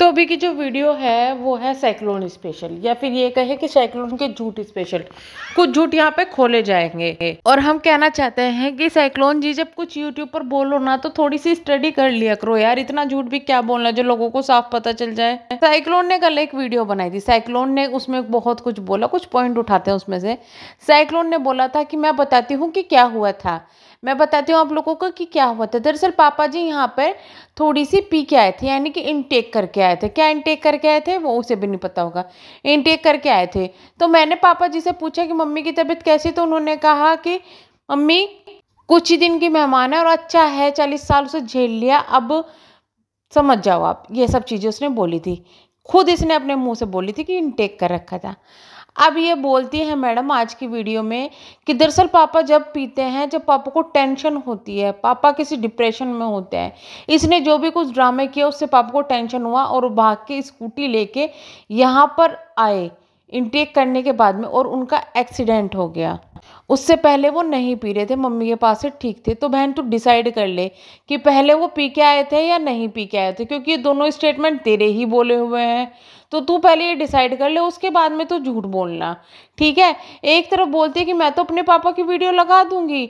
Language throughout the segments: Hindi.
तो अभी की जो वीडियो है वो है साइक्लोन स्पेशल या फिर ये कहे कि साइक्लोन के झूठ स्पेशल कुछ झूठ यहाँ पे खोले जाएंगे और हम कहना चाहते हैं कि साइक्लोन जी जब कुछ यूट्यूब पर बोलो ना तो थोड़ी सी स्टडी कर लिया करो यार इतना झूठ भी क्या बोलना जो लोगों को साफ पता चल जाए साइक्लोन ने कल एक वीडियो बनाई थी साइक्लोन ने उसमें बहुत कुछ बोला कुछ पॉइंट उठाते हैं उसमें से साइक्लोन ने बोला था कि मैं बताती हूँ कि क्या हुआ था मैं बताती हूँ आप लोगों को कि क्या हुआ था दरअसल पापा जी यहाँ पर थोड़ी सी पी के आए थे यानी कि इनटेक करके आए थे क्या इनटेक करके आए थे वो उसे भी नहीं पता होगा इनटेक करके आए थे तो मैंने पापा जी से पूछा कि मम्मी की तबीयत कैसी तो उन्होंने कहा कि मम्मी कुछ ही दिन की मेहमान है और अच्छा है चालीस साल उसे झेल लिया अब समझ जाओ आप ये सब चीज़ें उसने बोली थी खुद इसने अपने मुंह से बोली थी कि इनटेक कर रखा था अब ये बोलती है मैडम आज की वीडियो में कि दरअसल पापा जब पीते हैं जब पापा को टेंशन होती है पापा किसी डिप्रेशन में होते हैं इसने जो भी कुछ ड्रामे किया उससे पापा को टेंशन हुआ और भाग के स्कूटी लेके यहाँ पर आए इनटेक करने के बाद में और उनका एक्सीडेंट हो गया उससे पहले वो नहीं पी रहे थे मम्मी के पास से ठीक थे तो बहन तू डिसाइड कर ले कि पहले वो पी के आए थे या नहीं पी के आए थे क्योंकि ये दोनों स्टेटमेंट तेरे ही बोले हुए हैं तो तू पहले ये डिसाइड कर ले उसके बाद में तो झूठ बोलना ठीक है एक तरफ बोलती है कि मैं तो अपने पापा की वीडियो लगा दूंगी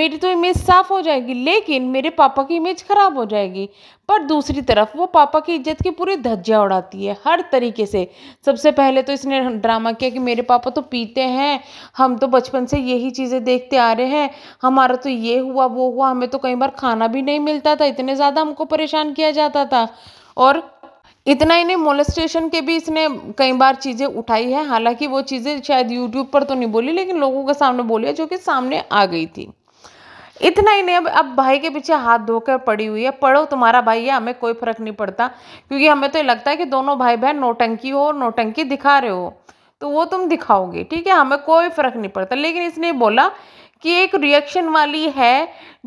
मेरी तो इमेज साफ़ हो जाएगी लेकिन मेरे पापा की इमेज ख़राब हो जाएगी पर दूसरी तरफ वो पापा की इज्जत की पूरी धज्जियाँ उड़ाती है हर तरीके से सबसे पहले तो इसने ड्रामा किया कि मेरे पापा तो पीते हैं हम तो बचपन से यही चीज़ें देखते आ रहे हैं हमारा तो ये हुआ वो हुआ हमें तो कई बार खाना भी नहीं मिलता था इतने ज़्यादा हमको परेशान किया जाता था और इतना ही नहीं मोलेस्टेशन के भी इसने कई बार चीज़ें उठाई है हालांकि वो चीज़ें शायद यूट्यूब पर तो नहीं बोली लेकिन लोगों के सामने बोली है जो कि सामने आ गई थी इतना ही नहीं अब अब भाई के पीछे हाथ धोकर पड़ी हुई है पढ़ो तुम्हारा भाई है हमें कोई फर्क नहीं पड़ता क्योंकि हमें तो ये लगता है कि दोनों भाई बहन नोटंकी हो और नोटंकी दिखा रहे हो तो वो तुम दिखाओगे ठीक है हमें कोई फर्क नहीं पड़ता लेकिन इसने बोला कि एक रिएक्शन वाली है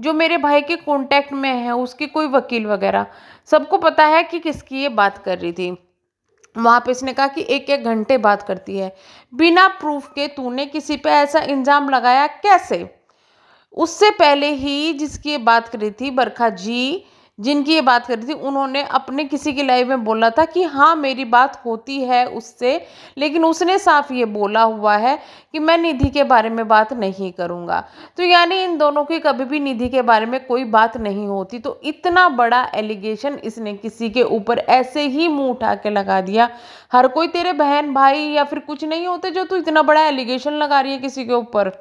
जो मेरे भाई के कॉन्टैक्ट में है उसके कोई वकील वगैरह सबको पता है कि किसकी ये बात कर रही थी वहाँ पे इसने कहा कि एक एक घंटे बात करती है बिना प्रूफ के तूने किसी पे ऐसा इंजाम लगाया कैसे उससे पहले ही जिसकी ये बात करी थी बरखा जी जिनकी ये बात कर रही थी उन्होंने अपने किसी की लाइव में बोला था कि हाँ मेरी बात होती है उससे लेकिन उसने साफ ये बोला हुआ है कि मैं निधि के बारे में बात नहीं करूँगा तो यानी इन दोनों की कभी भी निधि के बारे में कोई बात नहीं होती तो इतना बड़ा एलिगेशन इसने किसी के ऊपर ऐसे ही मुँह उठा के लगा दिया हर कोई तेरे बहन भाई या फिर कुछ नहीं होते जो तू इतना बड़ा एलिगेशन लगा रही है किसी के ऊपर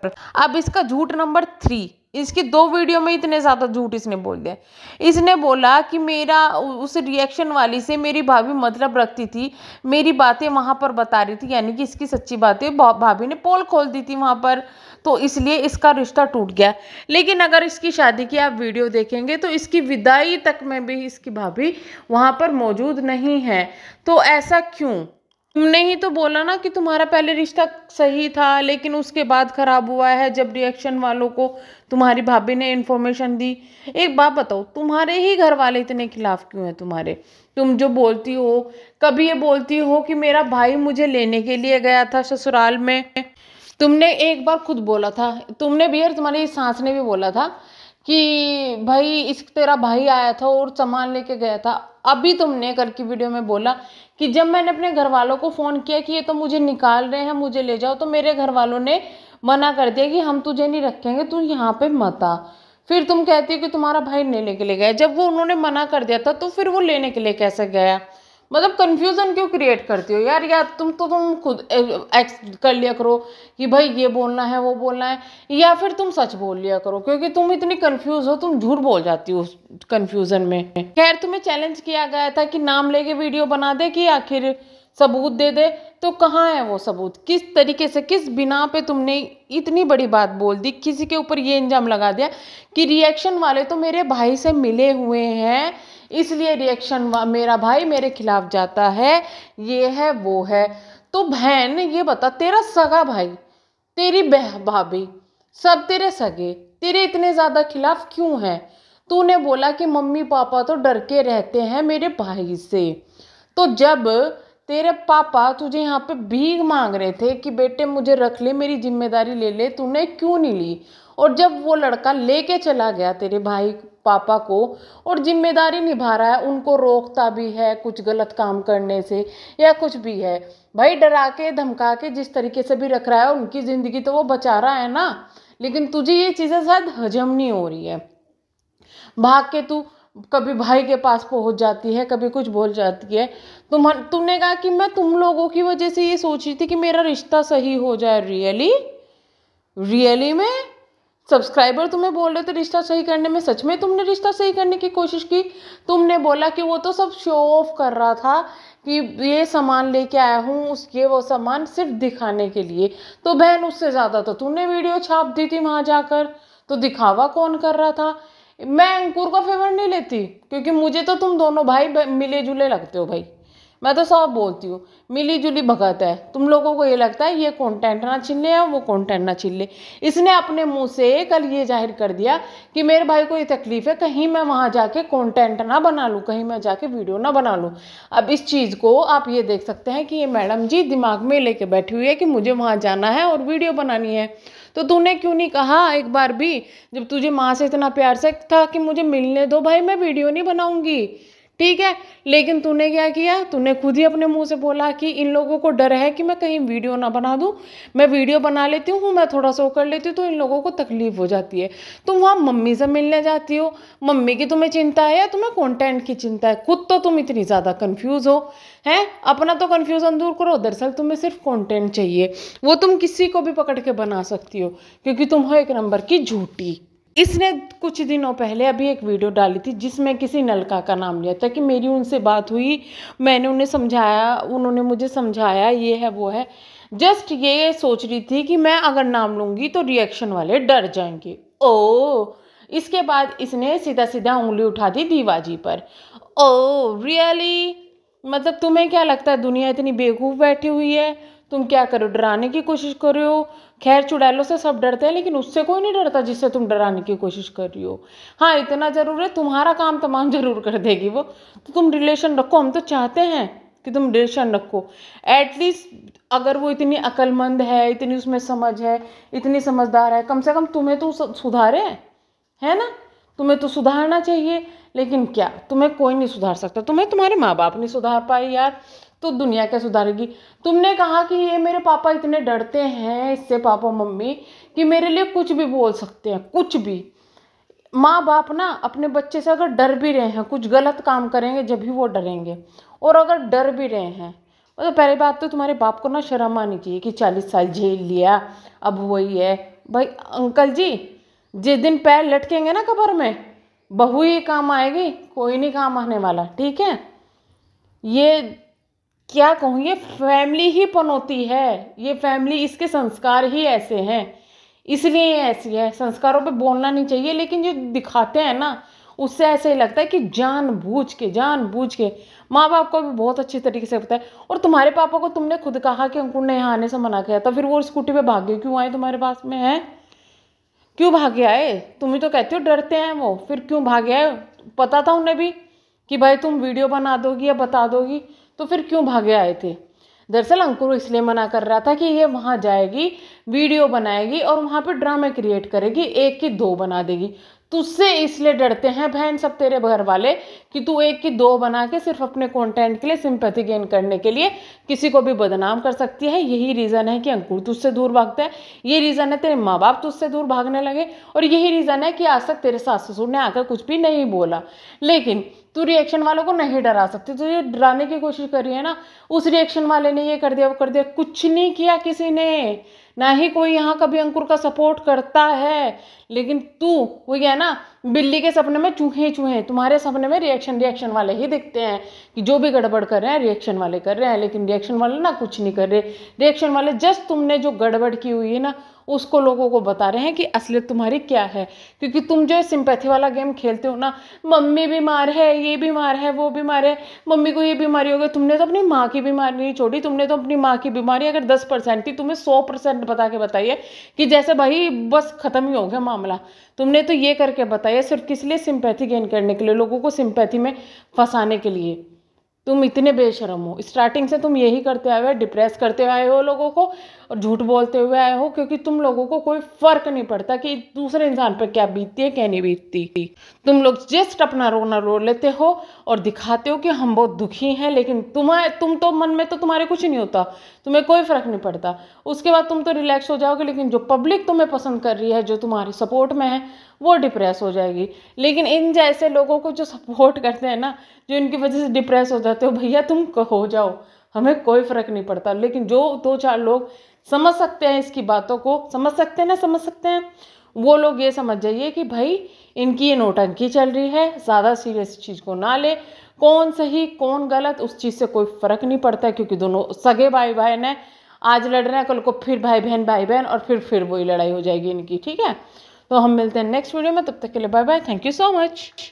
अब इसका झूठ नंबर थ्री इसकी दो वीडियो में इतने ज़्यादा झूठ इसने बोल दिया इसने बोला कि मेरा उस रिएक्शन वाली से मेरी भाभी मतलब रखती थी मेरी बातें वहाँ पर बता रही थी यानी कि इसकी सच्ची बातें भाभी ने पोल खोल दी थी वहाँ पर तो इसलिए इसका रिश्ता टूट गया लेकिन अगर इसकी शादी की आप वीडियो देखेंगे तो इसकी विदाई तक में भी इसकी भाभी वहाँ पर मौजूद नहीं है तो ऐसा क्यों तुमने ही तो बोला ना कि तुम्हारा पहले रिश्ता सही था लेकिन उसके बाद ख़राब हुआ है जब रिएक्शन वालों को तुम्हारी भाभी ने इन्फॉर्मेशन दी एक बात बताओ तुम्हारे ही घर वाले इतने खिलाफ क्यों हैं तुम्हारे तुम जो बोलती हो कभी ये बोलती हो कि मेरा भाई मुझे लेने के लिए गया था ससुराल में तुमने एक बार खुद बोला था तुमने भी और तुम्हारी सांस ने भी बोला था कि भाई इस तेरा भाई आया था और सामान लेके गया था अभी तुमने करके वीडियो में बोला कि जब मैंने अपने घर वालों को फ़ोन किया कि ये तो मुझे निकाल रहे हैं मुझे ले जाओ तो मेरे घर वालों ने मना कर दिया कि हम तुझे नहीं रखेंगे तू यहाँ पे मत आ फिर तुम कहती हो कि तुम्हारा भाई लेने के लिए गया जब वो उन्होंने मना कर दिया था तो फिर वो लेने के लिए कैसे गया मतलब कन्फ्यूज़न क्यों क्रिएट करती हो यार यार तुम तो तुम खुद एक्स कर लिया करो कि भाई ये बोलना है वो बोलना है या फिर तुम सच बोल लिया करो क्योंकि तुम इतनी कन्फ्यूज़ हो तुम झूठ बोल जाती हो उस कन्फ्यूज़न में खैर तुम्हें चैलेंज किया गया था कि नाम लेके वीडियो बना दे कि आखिर सबूत दे दे तो कहाँ है वो सबूत किस तरीके से किस बिना पे तुमने इतनी बड़ी बात बोल दी किसी के ऊपर ये इंजाम लगा दिया कि रिएक्शन वाले तो मेरे भाई से मिले हुए हैं इसलिए रिएक्शन मेरा भाई मेरे खिलाफ जाता है ये है वो है तो बहन ये बता तेरा सगा भाई तेरी बह भाभी सब तेरे सगे तेरे इतने ज़्यादा खिलाफ क्यों हैं तूने बोला कि मम्मी पापा तो डर के रहते हैं मेरे भाई से तो जब तेरे पापा तुझे यहाँ पे भीख मांग रहे थे कि बेटे मुझे रख ले मेरी जिम्मेदारी ले ले तूने क्यों नहीं ली और जब वो लड़का लेके चला गया तेरे भाई पापा को और जिम्मेदारी निभा रहा है उनको रोकता भी है कुछ गलत काम करने से या कुछ भी है भाई डरा के धमका के जिस तरीके से भी रख रहा है उनकी ज़िंदगी तो वो बचा रहा है ना लेकिन तुझे ये चीज़ें शायद हजम नहीं हो रही है भाग के तू कभी भाई के पास पहुंच जाती है कभी कुछ बोल जाती है तुम तुमने कहा कि मैं तुम लोगों की वजह से ये सोच रही थी कि मेरा रिश्ता सही हो जाए रियली रियली में सब्सक्राइबर तुम्हें बोल रहे थे तो रिश्ता सही करने में सच में तुमने रिश्ता सही करने की कोशिश की तुमने बोला कि वो तो सब शो ऑफ कर रहा था कि ये सामान लेके आया हूँ उस ये वो सामान सिर्फ दिखाने के लिए तो बहन उससे ज़्यादा तो तुमने वीडियो छाप दी थी वहाँ जाकर तो दिखावा कौन कर रहा था मैं अंकुर का फेवर नहीं लेती क्योंकि मुझे तो तुम दोनों भाई मिले जुले लगते हो भाई मैं तो साफ बोलती हूँ मिली जुली भगत है तुम लोगों को ये लगता है ये कंटेंट ना छिले या वो कंटेंट ना छिले इसने अपने मुंह से कल ये जाहिर कर दिया कि मेरे भाई को ये तकलीफ है कहीं मैं वहाँ जाके कंटेंट ना बना लूँ कहीं मैं जाके वीडियो ना बना लूँ अब इस चीज़ को आप ये देख सकते हैं कि ये मैडम जी दिमाग में लेके बैठी हुई है कि मुझे वहाँ जाना है और वीडियो बनानी है तो तूने क्यों नहीं कहा एक बार भी जब तुझे माँ से इतना प्यार से था कि मुझे मिलने दो भाई मैं वीडियो नहीं बनाऊँगी ठीक है लेकिन तूने क्या किया तूने खुद ही अपने मुंह से बोला कि इन लोगों को डर है कि मैं कहीं वीडियो ना बना दूं मैं वीडियो बना लेती हूँ मैं थोड़ा सा कर लेती हूँ तो इन लोगों को तकलीफ हो जाती है तुम वहाँ मम्मी से मिलने जाती हो मम्मी की तुम्हें चिंता है या तुम्हें कॉन्टेंट की चिंता है खुद तो तुम इतनी ज़्यादा कन्फ्यूज़ हो हैं अपना तो कन्फ्यूज़न दूर करो दरअसल तुम्हें सिर्फ कॉन्टेंट चाहिए वो तुम किसी को भी पकड़ के बना सकती हो क्योंकि तुम हो एक नंबर की झूठी इसने कुछ दिनों पहले अभी एक वीडियो डाली थी जिसमें किसी नलका का नाम लिया था कि मेरी उनसे बात हुई मैंने उन्हें समझाया उन्होंने मुझे समझाया ये है वो है जस्ट ये सोच रही थी कि मैं अगर नाम लूँगी तो रिएक्शन वाले डर जाएंगे ओ इसके बाद इसने सीधा सीधा उंगली उठा दी दीवाजी पर ओ रियली मतलब तुम्हें क्या लगता है दुनिया इतनी बेवकूफ़ बैठी हुई है तुम क्या करो डराने की कोशिश कर रहे हो खैर चुड़ैलों से सब डरते हैं लेकिन उससे कोई नहीं डरता जिससे तुम डराने की कोशिश कर रही हो हाँ इतना ज़रूर है तुम्हारा काम तमाम ज़रूर कर देगी वो तो तुम रिलेशन रखो हम तो चाहते हैं कि तुम रिलेशन रखो एटलीस्ट अगर वो इतनी अक्लमंद है इतनी उसमें समझ है इतनी समझदार है कम से कम तुम्हें तो सुधारे है ना तुम्हें तो सुधारना चाहिए लेकिन क्या तुम्हें कोई नहीं सुधार सकता तुम्हें तुम्हारे माँ बाप नहीं सुधार पाए यार तो दुनिया क्या सुधारेगी तुमने कहा कि ये मेरे पापा इतने डरते हैं इससे पापा मम्मी कि मेरे लिए कुछ भी बोल सकते हैं कुछ भी माँ बाप ना अपने बच्चे से अगर डर भी रहे हैं कुछ गलत काम करेंगे जब भी वो डरेंगे और अगर डर भी रहे हैं तो पहली बात तो तुम्हारे बाप को ना शर्म आनी चाहिए कि चालीस साल झेल लिया अब वही है भाई अंकल जी जिस दिन पैर लटकेंगे ना कबर में बहू ही काम आएगी कोई नहीं काम आने वाला ठीक है ये क्या कहूँ ये फैमिली ही पनौती है ये फैमिली इसके संस्कार ही ऐसे हैं इसलिए ऐसी है संस्कारों पे बोलना नहीं चाहिए लेकिन जो दिखाते हैं ना उससे ऐसे ही लगता है कि जान बूझ के जान बूझ के माँ बाप को भी बहुत अच्छे तरीके से पता है और तुम्हारे पापा को तुमने खुद कहा कि अंकुर ने यहाँ आने से मना किया तो फिर वो स्कूटी पे भाग्य क्यों आए तुम्हारे पास में है क्यों भागे आए तुम ही तो कहते हो डरते हैं वो फिर क्यों भागे आए पता था उन्हें भी कि भाई तुम वीडियो बना दोगी या बता दोगी तो फिर क्यों भागे आए थे दरअसल अंकुर इसलिए मना कर रहा था कि ये वहाँ जाएगी वीडियो बनाएगी और वहाँ पे ड्रामे क्रिएट करेगी एक की दो बना देगी तुझसे इसलिए डरते हैं बहन सब तेरे घर वाले कि तू एक की दो बना के सिर्फ अपने कंटेंट के लिए सिंपैथी गेन करने के लिए किसी को भी बदनाम कर सकती है यही रीज़न है कि अंकुर तुझसे दूर भागता है ये रीज़न है तेरे माँ बाप तुझसे दूर भागने लगे और यही रीज़न है कि आज तक तेरे सास ससुर ने आकर कुछ भी नहीं बोला लेकिन तो रिएक्शन वालों को नहीं डरा सकती तो ये डराने की कोशिश कर रही है ना उस रिएक्शन वाले ने ये कर दिया वो कर दिया कुछ नहीं किया किसी ने ना ही कोई यहाँ कभी अंकुर का सपोर्ट करता है लेकिन तू वो क्या है ना बिल्ली के सपने में चूहे चूहे तुम्हारे सपने में रिएक्शन रिएक्शन वाले ही दिखते हैं कि जो भी गड़बड़ कर रहे हैं रिएक्शन वाले कर रहे हैं लेकिन रिएक्शन वाले ना कुछ नहीं कर रहे रिएक्शन वाले जस्ट तुमने जो गड़बड़ की हुई है ना उसको लोगों को बता रहे हैं कि असलियत तुम्हारी क्या है क्योंकि तुम जो सिंपैथी वाला गेम खेलते हो ना मम्मी बीमार है ये बीमार है वो बीमार है मम्मी को ये बीमारी हो गई तुमने तो अपनी माँ की बीमारी नहीं छोड़ी तुमने तो अपनी माँ की बीमारी अगर दस परसेंट थी तुम्हें सौ परसेंट बता के बताइए कि जैसे भाई बस ख़त्म ही हो गया मामला तुमने तो ये करके बताया सिर्फ किस लिए सिंपैथी गेन करने के लिए लोगों को सिंपैथी में फंसाने के लिए तुम इतने बेशरम हो स्टार्टिंग से तुम यही करते आए हो डिप्रेस करते आए हो लोगों को और झूठ बोलते हुए आए हो क्योंकि तुम लोगों को कोई फ़र्क नहीं पड़ता कि दूसरे इंसान पर क्या बीतती है क्या नहीं बीतती तुम लोग जस्ट अपना रोना रो लेते हो और दिखाते हो कि हम बहुत दुखी हैं लेकिन तुम्हारे तुम तो मन में तो तुम्हारे कुछ नहीं होता तुम्हें कोई फ़र्क नहीं पड़ता उसके बाद तुम तो रिलैक्स हो जाओगे लेकिन जो पब्लिक तुम्हें पसंद कर रही है जो तुम्हारी सपोर्ट में है वो डिप्रेस हो जाएगी लेकिन इन जैसे लोगों को जो सपोर्ट करते हैं ना जो इनकी वजह से डिप्रेस हो जाते हो भैया तुम हो जाओ हमें कोई फ़र्क नहीं पड़ता लेकिन जो दो चार लोग समझ सकते हैं इसकी बातों को समझ सकते हैं ना समझ सकते हैं वो लोग ये समझ जाइए कि भाई इनकी ये नोटंकी चल रही है ज़्यादा सीरियस चीज़ को ना ले कौन सही कौन गलत उस चीज़ से कोई फ़र्क नहीं पड़ता है क्योंकि दोनों सगे भाई बहन हैं आज लड़ रहे हैं कल को फिर भाई बहन भाई बहन और फिर फिर वही लड़ाई हो जाएगी इनकी ठीक है तो हम मिलते हैं नेक्स्ट वीडियो में तब तक के लिए bye bye thank you so much